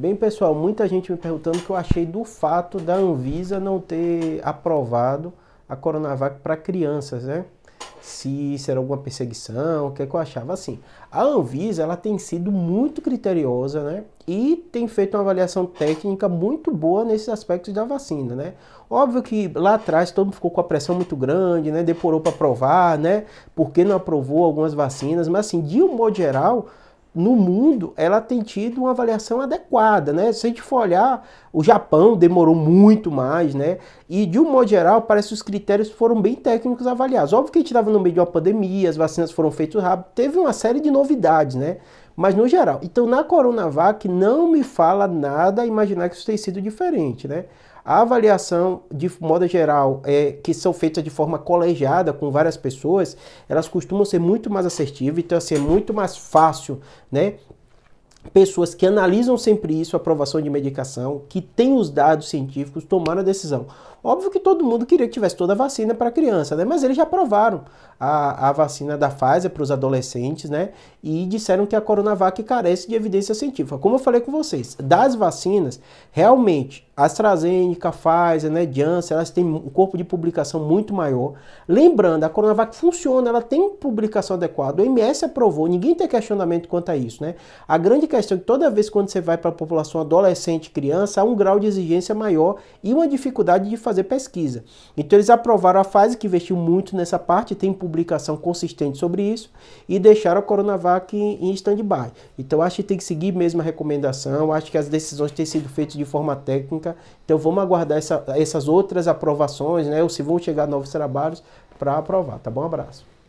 Bem, pessoal, muita gente me perguntando o que eu achei do fato da Anvisa não ter aprovado a Coronavac para crianças, né? Se será alguma perseguição, o que, é que eu achava assim. A Anvisa, ela tem sido muito criteriosa, né? E tem feito uma avaliação técnica muito boa nesses aspectos da vacina, né? Óbvio que lá atrás todo mundo ficou com a pressão muito grande, né? Demorou para aprovar, né? Porque não aprovou algumas vacinas, mas assim, de um modo geral, no mundo ela tem tido uma avaliação adequada, né? Se a gente for olhar, o Japão demorou muito mais, né? E de um modo geral, parece que os critérios foram bem técnicos avaliados. Óbvio que a gente estava no meio de uma pandemia, as vacinas foram feitas rápido, teve uma série de novidades, né? Mas no geral, então na Coronavac não me fala nada imaginar que isso tenha sido diferente, né? A avaliação, de modo geral, é, que são feitas de forma colegiada com várias pessoas, elas costumam ser muito mais assertivas, então assim, é ser muito mais fácil, né? Pessoas que analisam sempre isso, aprovação de medicação, que tem os dados científicos, tomar a decisão. Óbvio que todo mundo queria que tivesse toda a vacina para criança, né? Mas eles já aprovaram a, a vacina da Pfizer para os adolescentes, né? E disseram que a Coronavac carece de evidência científica. Como eu falei com vocês, das vacinas, realmente AstraZeneca, Pfizer, né, Janssen, elas têm um corpo de publicação muito maior. Lembrando, a Coronavac funciona, ela tem publicação adequada. O MS aprovou, ninguém tem questionamento quanto a isso, né? A grande questão é que toda vez quando você vai para a população adolescente, criança, há um grau de exigência maior e uma dificuldade de fazer pesquisa. Então eles aprovaram a fase que investiu muito nessa parte, tem publicação consistente sobre isso e deixaram a Coronavac em stand-by. Então acho que tem que seguir mesmo a recomendação, acho que as decisões têm sido feitas de forma técnica então vamos aguardar essa, essas outras aprovações, né? Ou se vão chegar novos trabalhos para aprovar, tá bom? Um abraço.